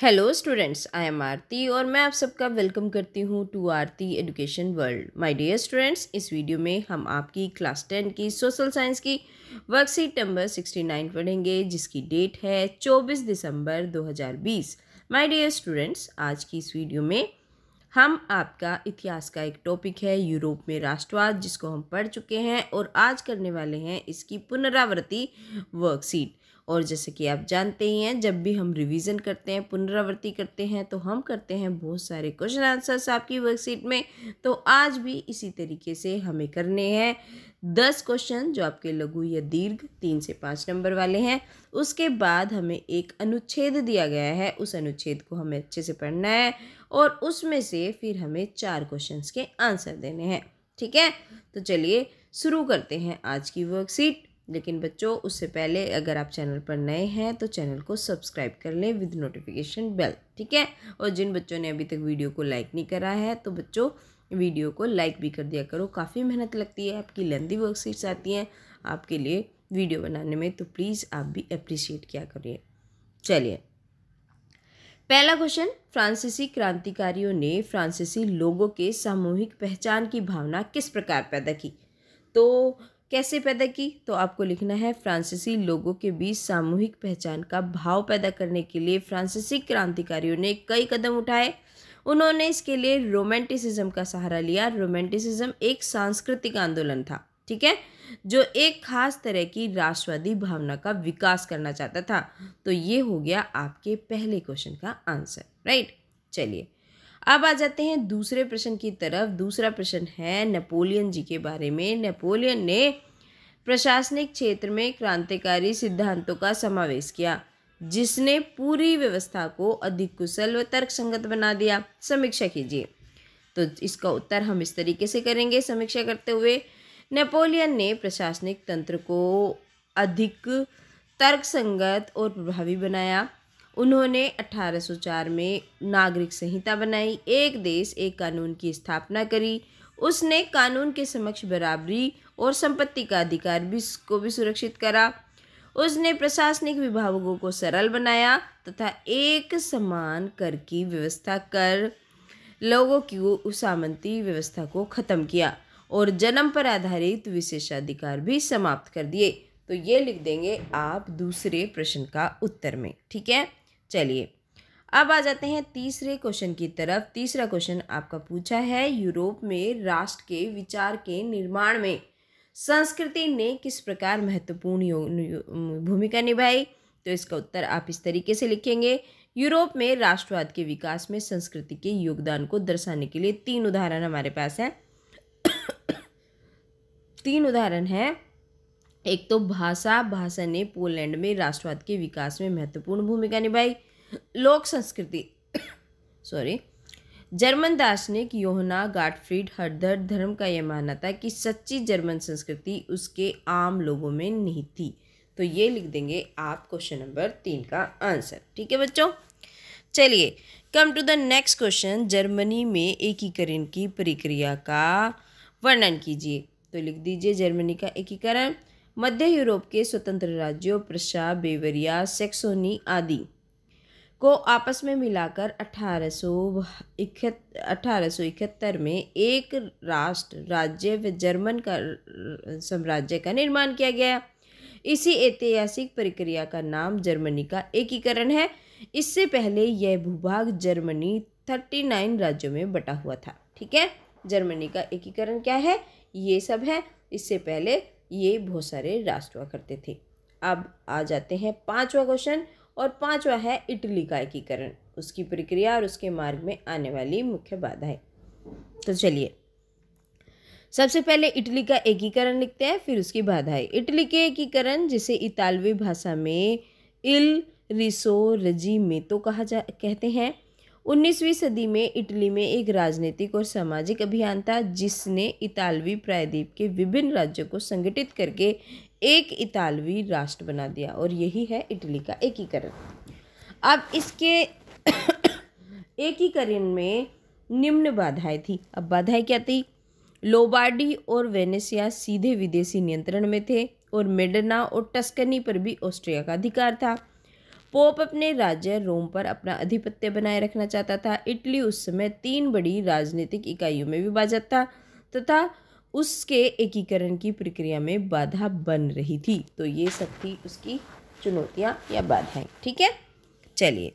hello students I am Aarti और मैं आप सबका वेलकम करती हूँ to Aarti education world my dear students इस वीडियो में हम आपकी क्लास टेन की सोशल साइंस की वर्कशीट नंबर सिक्सटी नाइन पढ़ेंगे जिसकी डेट है चौबीस दिसंबर दो हज़ार बीस माई डियर स्टूडेंट्स आज की इस वीडियो में हम आपका इतिहास का एक टॉपिक है यूरोप में राष्ट्रवाद जिसको हम पढ़ चुके हैं और आज करने वाले हैं इसकी पुनरावृत्ति वर्कशीट और जैसे कि आप जानते ही हैं जब भी हम रिवीजन करते हैं पुनरावृत्ति करते हैं तो हम करते हैं बहुत सारे क्वेश्चन आंसर्स आपकी वर्कशीट में तो आज भी इसी तरीके से हमें करने हैं दस क्वेश्चन जो आपके लघु या दीर्घ तीन से पाँच नंबर वाले हैं उसके बाद हमें एक अनुच्छेद दिया गया है उस अनुच्छेद को हमें अच्छे से पढ़ना है और उसमें से फिर हमें चार क्वेश्चन के आंसर देने हैं ठीक है तो चलिए शुरू करते हैं आज की वर्कशीट लेकिन बच्चों उससे पहले अगर आप चैनल पर नए हैं तो चैनल को सब्सक्राइब कर लें विद नोटिफिकेशन बेल ठीक है और जिन बच्चों ने अभी तक वीडियो को लाइक नहीं करा है तो बच्चों वीडियो को लाइक भी कर दिया करो काफ़ी मेहनत लगती है आपकी लेंदी वर्कशीट्स आती हैं आपके लिए वीडियो बनाने में तो प्लीज़ आप भी अप्रिशिएट किया करिए चलिए पहला क्वेश्चन फ्रांसीसी क्रांतिकारियों ने फ्रांसीसी लोगों के सामूहिक पहचान की भावना किस प्रकार पैदा की तो कैसे पैदा की तो आपको लिखना है फ्रांसीसी लोगों के बीच सामूहिक पहचान का भाव पैदा करने के लिए फ्रांसीसी क्रांतिकारियों ने कई कदम उठाए उन्होंने इसके लिए रोमांटिसिज्म का सहारा लिया रोमांटिसिज्म एक सांस्कृतिक आंदोलन था ठीक है जो एक खास तरह की राष्ट्रवादी भावना का विकास करना चाहता था तो ये हो गया आपके पहले क्वेश्चन का आंसर राइट चलिए अब आ जाते हैं दूसरे प्रश्न की तरफ दूसरा प्रश्न है नेपोलियन जी के बारे में नेपोलियन ने प्रशासनिक क्षेत्र में क्रांतिकारी सिद्धांतों का समावेश किया जिसने पूरी व्यवस्था को अधिक कुशल व तर्कसंगत बना दिया समीक्षा कीजिए तो इसका उत्तर हम इस तरीके से करेंगे समीक्षा करते हुए नेपोलियन ने प्रशासनिक तंत्र को अधिक तर्कसंगत और प्रभावी बनाया उन्होंने 1804 में नागरिक संहिता बनाई एक देश एक कानून की स्थापना करी उसने कानून के समक्ष बराबरी और संपत्ति का अधिकार भी को भी सुरक्षित करा उसने प्रशासनिक विभागों को सरल बनाया तथा एक समान कर की व्यवस्था कर लोगों की उसामंती व्यवस्था को ख़त्म किया और जन्म पर आधारित विशेषाधिकार भी समाप्त कर दिए तो ये लिख देंगे आप दूसरे प्रश्न का उत्तर में ठीक है चलिए अब आ जाते हैं तीसरे क्वेश्चन की तरफ तीसरा क्वेश्चन आपका पूछा है यूरोप में राष्ट्र के विचार के निर्माण में संस्कृति ने किस प्रकार महत्वपूर्ण भूमिका निभाई तो इसका उत्तर आप इस तरीके से लिखेंगे यूरोप में राष्ट्रवाद के विकास में संस्कृति के योगदान को दर्शाने के लिए तीन उदाहरण हमारे पास हैं तीन उदाहरण हैं एक तो भाषा भाषा ने पोलैंड में राष्ट्रवाद के विकास में महत्वपूर्ण भूमिका निभाई लोक संस्कृति सॉरी जर्मन दार्शनिक योहना गाटफ्रीड हरदर धर्म का यह मानना था कि सच्ची जर्मन संस्कृति उसके आम लोगों में नहीं थी तो ये लिख देंगे आप क्वेश्चन नंबर तीन का आंसर ठीक है बच्चों चलिए come to the next question Germany में एकीकरण की प्रक्रिया का वर्णन कीजिए तो लिख दीजिए जर्मनी का एकीकरण मध्य यूरोप के स्वतंत्र राज्यों प्रशा बेवरिया सेक्सोनी आदि को आपस में मिलाकर अठारह सौ इकहत्तर में एक राष्ट्र राज्य व जर्मन का साम्राज्य का निर्माण किया गया इसी ऐतिहासिक प्रक्रिया का नाम जर्मनी का एकीकरण है इससे पहले यह भूभाग जर्मनी थर्टी नाइन राज्यों में बटा हुआ था ठीक है जर्मनी का एकीकरण क्या है ये सब है इससे पहले ये बहुत सारे राष्ट्र हुआ करते थे अब आ जाते हैं पांचवा क्वेश्चन और पांचवा है इटली का एकीकरण उसकी प्रक्रिया और उसके मार्ग में आने वाली मुख्य बाधाएं तो चलिए सबसे पहले इटली का एकीकरण लिखते हैं फिर उसकी बाधाएं इटली के एकीकरण जिसे इतालवी भाषा में इल रिसो रजी में तो कहा जा कहते हैं 19वीं सदी में इटली में एक राजनीतिक और सामाजिक अभियान था जिसने इतालवी प्रायद्वीप के विभिन्न राज्यों को संगठित करके एक इतालवी राष्ट्र बना दिया और यही है इटली का एकीकरण अब इसके एकीकरण में निम्न बाधाएं थी अब बाधाएं क्या थी लोबार्डी और वेनेसिया सीधे विदेशी नियंत्रण में थे और मेडना और टस्कनी पर भी ऑस्ट्रिया का अधिकार था पोप अपने राज्य रोम पर अपना आधिपत्य बनाए रखना चाहता था इटली उस समय तीन बड़ी राजनीतिक इकाइयों में विभाजित था तथा उसके एकीकरण की प्रक्रिया में बाधा बन रही थी तो ये सब थी उसकी चुनौतियाँ या बाधाएं ठीक है चलिए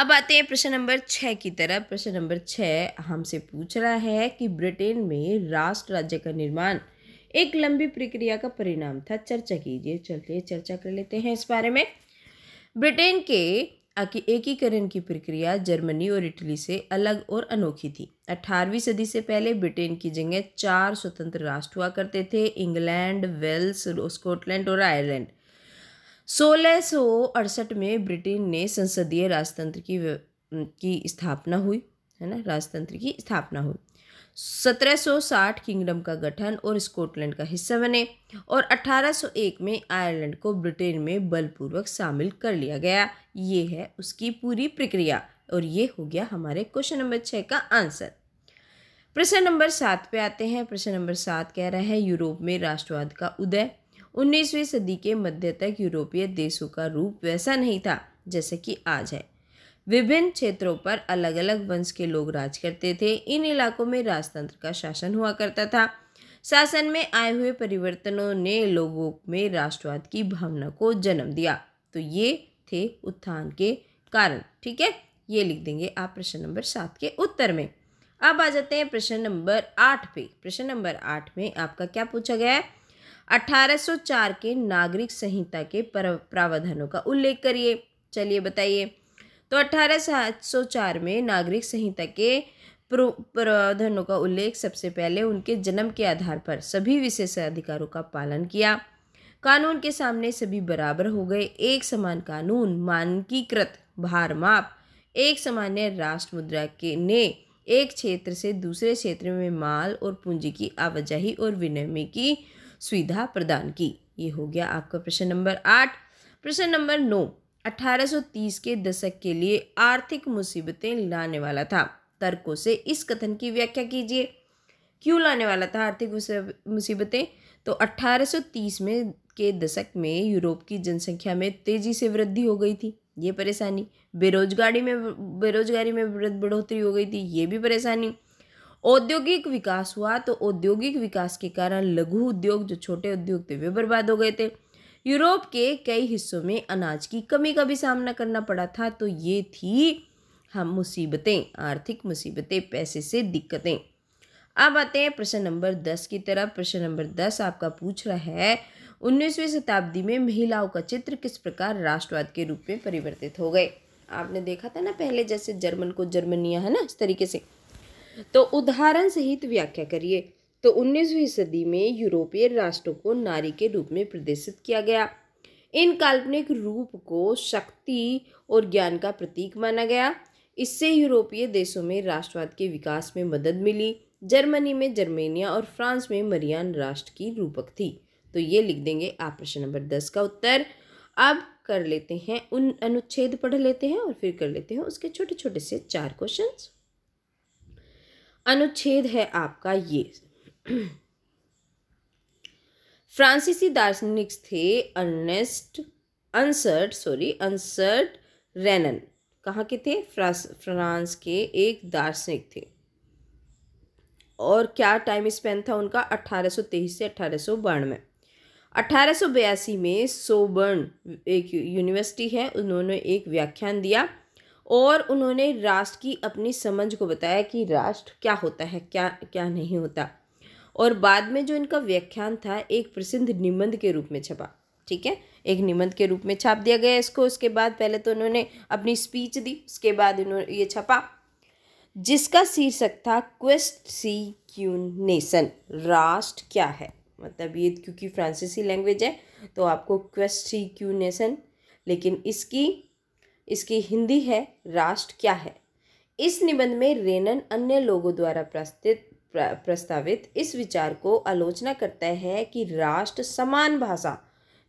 अब आते हैं प्रश्न नंबर छः की तरफ प्रश्न नंबर छः हमसे पूछ रहा है कि ब्रिटेन में राष्ट्र राज्य का निर्माण एक लंबी प्रक्रिया का परिणाम था चर्चा कीजिए चलते चर्चा कर लेते हैं इस बारे में ब्रिटेन के एकीकरण की प्रक्रिया जर्मनी और इटली से अलग और अनोखी थी अठारहवीं सदी से पहले ब्रिटेन की जगह चार स्वतंत्र राष्ट्र हुआ करते थे इंग्लैंड वेल्स स्कॉटलैंड और आयरलैंड सोलह सौ अड़सठ में ब्रिटेन ने संसदीय राजतंत्र की की स्थापना हुई है ना राजतंत्र की स्थापना हुई 1760 किंगडम का गठन और स्कॉटलैंड का हिस्सा बने और 1801 में आयरलैंड को ब्रिटेन में बलपूर्वक शामिल कर लिया गया ये है उसकी पूरी प्रक्रिया और ये हो गया हमारे क्वेश्चन नंबर छः का आंसर प्रश्न नंबर सात पे आते हैं प्रश्न नंबर सात कह रहा है यूरोप में राष्ट्रवाद का उदय उन्नीसवीं सदी के मध्य तक यूरोपीय देशों का रूप वैसा नहीं था जैसे कि आज है विभिन्न क्षेत्रों पर अलग अलग वंश के लोग राज करते थे इन इलाकों में राजतंत्र का शासन हुआ करता था शासन में आए हुए परिवर्तनों ने लोगों में राष्ट्रवाद की भावना को जन्म दिया तो ये थे उत्थान के कारण ठीक है ये लिख देंगे आप प्रश्न नंबर सात के उत्तर में अब आ जाते हैं प्रश्न नंबर आठ पे प्रश्न नंबर आठ में आपका क्या पूछा गया है 1804 के नागरिक संहिता के प्रावधानों का उल्लेख करिए चलिए बताइए तो अठारह में नागरिक संहिता के प्रावधानों का उल्लेख सबसे पहले उनके जन्म के आधार पर सभी विशेष अधिकारों का पालन किया कानून के सामने सभी बराबर हो गए एक समान कानून मानकीकृत भार माप एक सामान्य राष्ट्र मुद्रा के ने एक क्षेत्र से दूसरे क्षेत्र में माल और पूंजी की आवाजाही और विनिमय की सुविधा प्रदान की ये हो गया आपका प्रश्न नंबर आठ प्रश्न नंबर नौ 1830 के दशक के लिए आर्थिक मुसीबतें लाने वाला था तर्कों से इस कथन की व्याख्या कीजिए क्यों लाने वाला था आर्थिक मुसीबतें तो 1830 में के दशक में यूरोप की जनसंख्या में तेज़ी से वृद्धि हो गई थी ये परेशानी बेरोजगारी में बेरोजगारी में बढ़ोतरी हो गई थी ये भी परेशानी औद्योगिक विकास हुआ तो औद्योगिक विकास के कारण लघु उद्योग जो छोटे उद्योग थे वे बर्बाद हो गए थे यूरोप के कई हिस्सों में अनाज की कमी का भी सामना करना पड़ा था तो ये थी हम मुसीबतें आर्थिक मुसीबतें पैसे से दिक्कतें अब आते हैं प्रश्न नंबर दस की तरफ प्रश्न नंबर दस आपका पूछ रहा है उन्नीसवीं शताब्दी में महिलाओं का चित्र किस प्रकार राष्ट्रवाद के रूप में परिवर्तित हो गए आपने देखा था ना पहले जैसे जर्मन को जर्मनिया है ना इस तरीके से तो उदाहरण सहित व्याख्या करिए तो 19वीं सदी में यूरोपीय राष्ट्रों को नारी के रूप में प्रदर्शित किया गया इन काल्पनिक रूप को शक्ति और ज्ञान का प्रतीक माना गया इससे यूरोपीय देशों में राष्ट्रवाद के विकास में मदद मिली जर्मनी में जर्मेनिया और फ्रांस में मरियान राष्ट्र की रूपक थी तो ये लिख देंगे आप प्रश्न नंबर दस का उत्तर अब कर लेते हैं उन अनुच्छेद पढ़ लेते हैं और फिर कर लेते हैं उसके छोटे छोटे से चार क्वेश्चन अनुच्छेद है आपका ये फ्रांसीसी दार्शनिक थे अर्नेस्ट अनसर्ट सॉरी अनसर्ट रेनन कहाँ के थे फ्रांस फ्रांस के एक दार्शनिक थे और क्या टाइम स्पेन था उनका 1823 से अठारह में अठारह में सोबर्न एक यूनिवर्सिटी है उन्होंने एक व्याख्यान दिया और उन्होंने राष्ट्र की अपनी समझ को बताया कि राष्ट्र क्या होता है क्या क्या नहीं होता और बाद में जो इनका व्याख्यान था एक प्रसिद्ध निबंध के रूप में छपा ठीक है एक निबंध के रूप में छाप दिया गया इसको उसके बाद पहले तो उन्होंने अपनी स्पीच दी उसके बाद इन्होंने ये छपा जिसका शीर्षक था क्वेस्ट सी क्यू नेशन राष्ट्र क्या है मतलब ये क्योंकि फ्रांसीसी लैंग्वेज है तो आपको क्वेस्ट सी क्यू नेशन लेकिन इसकी इसकी हिंदी है राष्ट्र क्या है इस निबंध में रेनन अन्य लोगों द्वारा प्रस्तुत प्रस्तावित इस विचार को आलोचना करता है कि राष्ट्र समान भाषा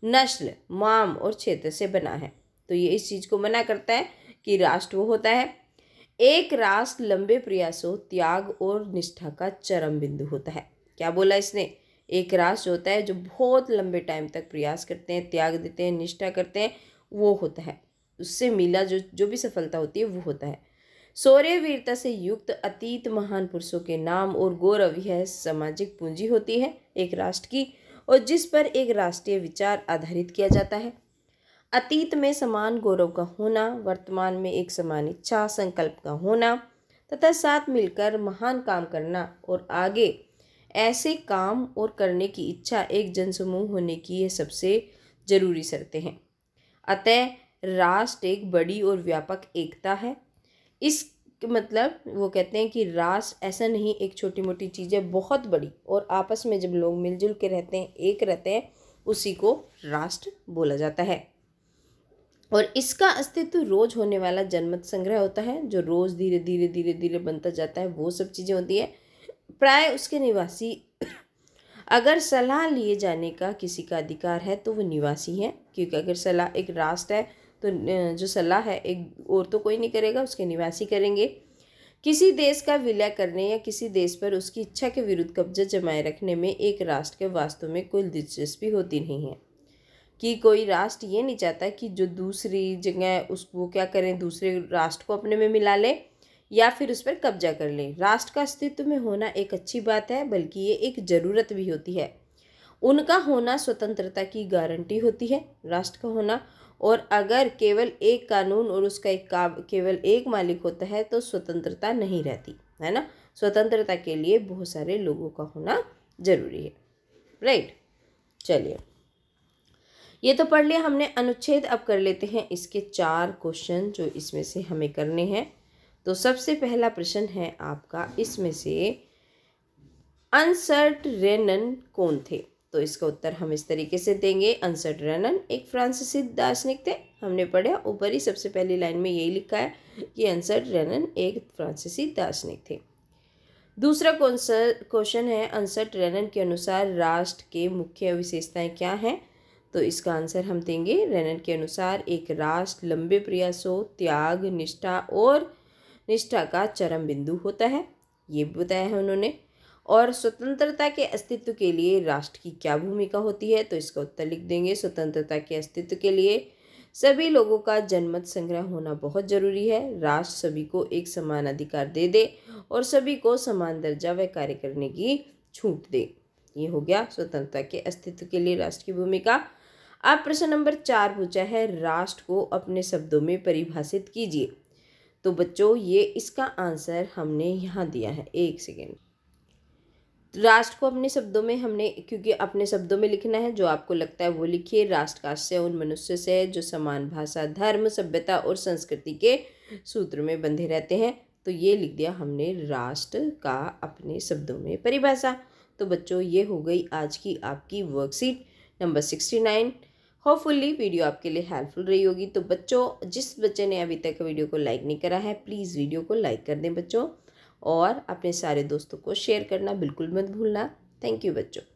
नस्ल माम और क्षेत्र से बना है तो ये इस चीज़ को मना करता है कि राष्ट्र वो होता है एक राष्ट्र लंबे प्रयासों त्याग और निष्ठा का चरम बिंदु होता है क्या बोला इसने एक राष्ट्र होता है जो बहुत लंबे टाइम तक प्रयास करते हैं त्याग देते हैं निष्ठा करते हैं वो होता है उससे मिला जो जो भी सफलता होती है वो होता है सौर्य वीरता से युक्त अतीत महान पुरुषों के नाम और गौरव यह सामाजिक पूंजी होती है एक राष्ट्र की और जिस पर एक राष्ट्रीय विचार आधारित किया जाता है अतीत में समान गौरव का होना वर्तमान में एक समान इच्छा संकल्प का होना तथा साथ मिलकर महान काम करना और आगे ऐसे काम और करने की इच्छा एक जनसमूह होने की यह सबसे जरूरी शर्तें हैं अतः राष्ट्र एक बड़ी और व्यापक एकता है इस मतलब वो कहते हैं कि रास ऐसा नहीं एक छोटी मोटी चीज़ है बहुत बड़ी और आपस में जब लोग मिलजुल के रहते हैं एक रहते हैं उसी को राष्ट्र बोला जाता है और इसका अस्तित्व रोज होने वाला जनमत संग्रह होता है जो रोज़ धीरे धीरे धीरे धीरे बनता जाता है वो सब चीज़ें होती है प्राय उसके निवासी अगर सलाह लिए जाने का किसी का अधिकार है तो वो निवासी है क्योंकि अगर सलाह एक राष्ट्र है तो जो सलाह है एक और तो कोई नहीं करेगा उसके निवासी करेंगे किसी देश का विलय करने या किसी देश पर उसकी इच्छा के विरुद्ध कब्जा जमाए रखने में एक राष्ट्र के वास्तव में कोई दिलचस्पी होती नहीं है कि कोई राष्ट्र ये नहीं चाहता कि जो दूसरी जगह उसको क्या करें दूसरे राष्ट्र को अपने में मिला लें या फिर उस पर कब्जा कर ले राष्ट्र का अस्तित्व में होना एक अच्छी बात है बल्कि ये एक ज़रूरत भी होती है उनका होना स्वतंत्रता की गारंटी होती है राष्ट्र का होना और अगर केवल एक कानून और उसका एक का केवल एक मालिक होता है तो स्वतंत्रता नहीं रहती है ना स्वतंत्रता के लिए बहुत सारे लोगों का होना जरूरी है राइट चलिए ये तो पढ़ लिया हमने अनुच्छेद अब कर लेते हैं इसके चार क्वेश्चन जो इसमें से हमें करने हैं तो सबसे पहला प्रश्न है आपका इसमें से अनसर्ट रेनन कौन थे तो इसका उत्तर हम इस तरीके से देंगे अंसर रनन एक फ्रांसीसी दार्शनिक थे हमने पढ़ा ऊपर ही सबसे पहली लाइन में यही लिखा है कि अंसर रनन एक फ्रांसीसी दार्शनिक थे दूसरा क्वेश्चन है अंसर रेनन के अनुसार राष्ट्र के मुख्य विशेषताएं क्या हैं तो इसका आंसर हम देंगे रेनन के अनुसार एक राष्ट्र लंबे प्रयासों त्याग निष्ठा और निष्ठा का चरम बिंदु होता है ये बताया है उन्होंने और स्वतंत्रता के अस्तित्व के लिए राष्ट्र की क्या भूमिका होती है तो इसका उत्तर लिख देंगे स्वतंत्रता के अस्तित्व के लिए सभी लोगों का जनमत संग्रह होना बहुत ज़रूरी है राष्ट्र सभी को एक समान अधिकार दे दे और सभी को समान दर्जा व कार्य करने की छूट दे ये हो गया स्वतंत्रता के अस्तित्व के लिए राष्ट्र की भूमिका अब प्रश्न नंबर चार पूछा है राष्ट्र को अपने शब्दों में परिभाषित कीजिए तो बच्चों ये इसका आंसर हमने यहाँ दिया है एक सेकेंड राष्ट्र को अपने शब्दों में हमने क्योंकि अपने शब्दों में लिखना है जो आपको लगता है वो लिखिए राष्ट्र का से उन मनुष्य से है जो समान भाषा धर्म सभ्यता और संस्कृति के सूत्र में बंधे रहते हैं तो ये लिख दिया हमने राष्ट्र का अपने शब्दों में परिभाषा तो बच्चों ये हो गई आज की आपकी worksheet number sixty nine hopefully video आपके लिए हेल्पफुल रही होगी तो बच्चों जिस बच्चे ने अभी तक वीडियो को लाइक नहीं करा है प्लीज़ वीडियो को लाइक कर दें बच्चों और अपने सारे दोस्तों को शेयर करना बिल्कुल मत भूलना थैंक यू बच्चों